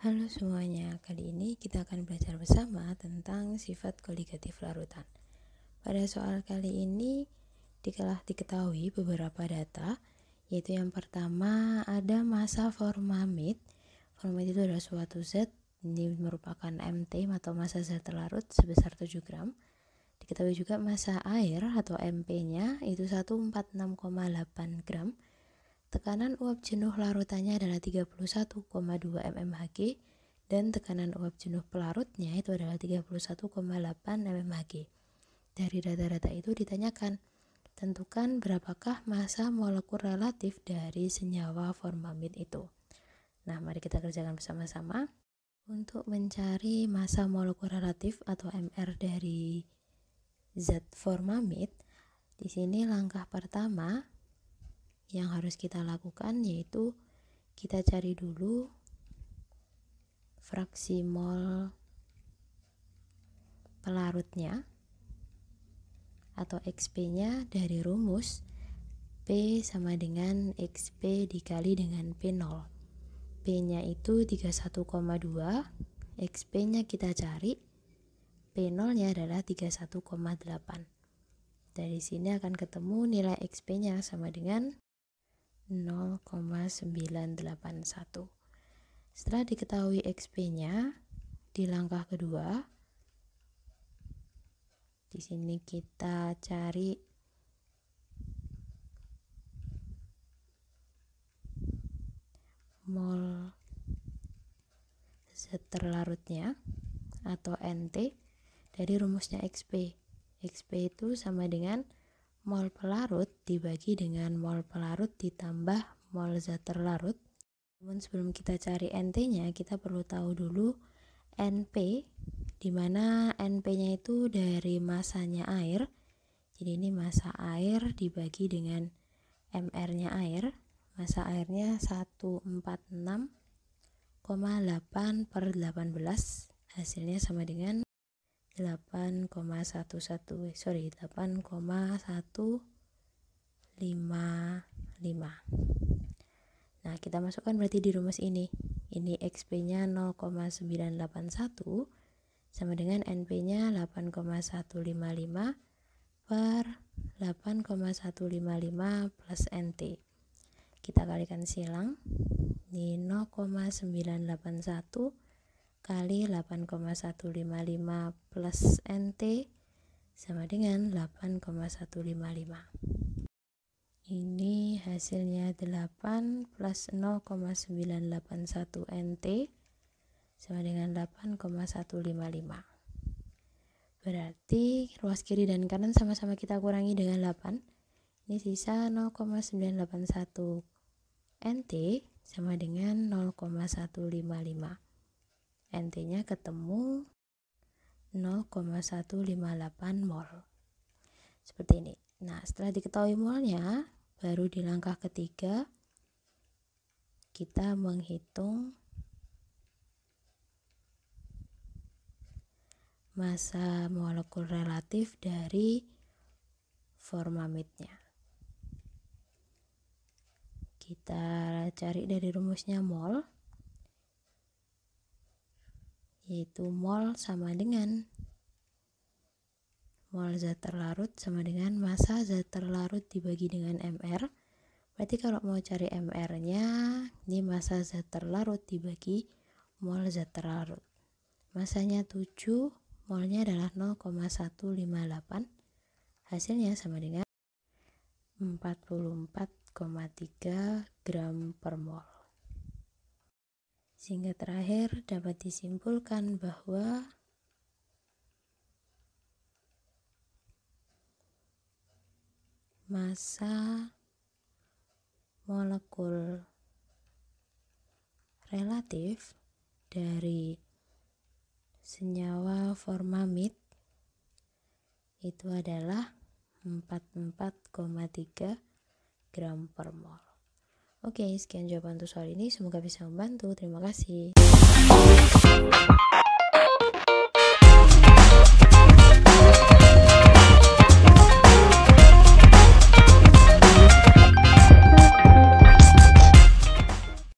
Halo semuanya, kali ini kita akan belajar bersama tentang sifat koligatif larutan. Pada soal kali ini, dikelah diketahui beberapa data, yaitu yang pertama ada massa formamid. Formamid itu adalah suatu zat ini merupakan MT atau masa zat terlarut sebesar 7 gram. Diketahui juga masa air atau MP-nya itu 146,8 gram Tekanan uap jenuh larutannya adalah 31,2 mmHg dan tekanan uap jenuh pelarutnya itu adalah 31,8 mmHg. Dari data-data itu ditanyakan, tentukan berapakah massa molekul relatif dari senyawa formamin itu. Nah, mari kita kerjakan bersama-sama. Untuk mencari massa molekul relatif atau MR dari zat formamid, di sini langkah pertama yang harus kita lakukan yaitu kita cari dulu fraksi mol pelarutnya atau XP-nya dari rumus P sama dengan XP dikali dengan P0 P-nya itu 31,2 XP-nya kita cari P0-nya adalah 31,8 dari sini akan ketemu nilai XP-nya sama dengan 0,981. Setelah diketahui XP-nya, di langkah kedua, di sini kita cari mol Z terlarutnya atau NT dari rumusnya XP. XP itu sama dengan mol pelarut dibagi dengan mol pelarut ditambah mol zat terlarut. Namun sebelum kita cari NT-nya, kita perlu tahu dulu NP, dimana NP-nya itu dari masanya air. Jadi ini masa air dibagi dengan MR-nya air. Masa airnya 146,8 per 18 hasilnya sama dengan 8,11 eh, sorry 8,155 nah kita masukkan berarti di rumus ini ini XP nya 0,981 sama dengan NP nya 8,155 per 8,155 plus NT kita kalikan silang ini 0,981 kali 8,155 plus NT sama dengan 8,155 ini hasilnya 8 plus 0,981 NT sama dengan 8,155 berarti ruas kiri dan kanan sama-sama kita kurangi dengan 8 ini sisa 0,981 NT sama dengan 0,155 NT-nya ketemu 0,158 mol. Seperti ini. Nah, setelah diketahui molnya, baru di langkah ketiga kita menghitung massa molekul relatif dari formamidnya. Kita cari dari rumusnya mol yaitu mol sama dengan mol zat terlarut sama dengan massa zat terlarut dibagi dengan MR. Berarti kalau mau cari MR-nya, ini massa zat terlarut dibagi mol zat terlarut. Masanya 7, molnya adalah 0,158. Hasilnya sama dengan 44,3 gram per mol. Sehingga terakhir dapat disimpulkan bahwa massa molekul relatif dari senyawa formamid itu adalah 44,3 gram per mol. Oke, sekian jawaban untuk soal ini. Semoga bisa membantu. Terima kasih.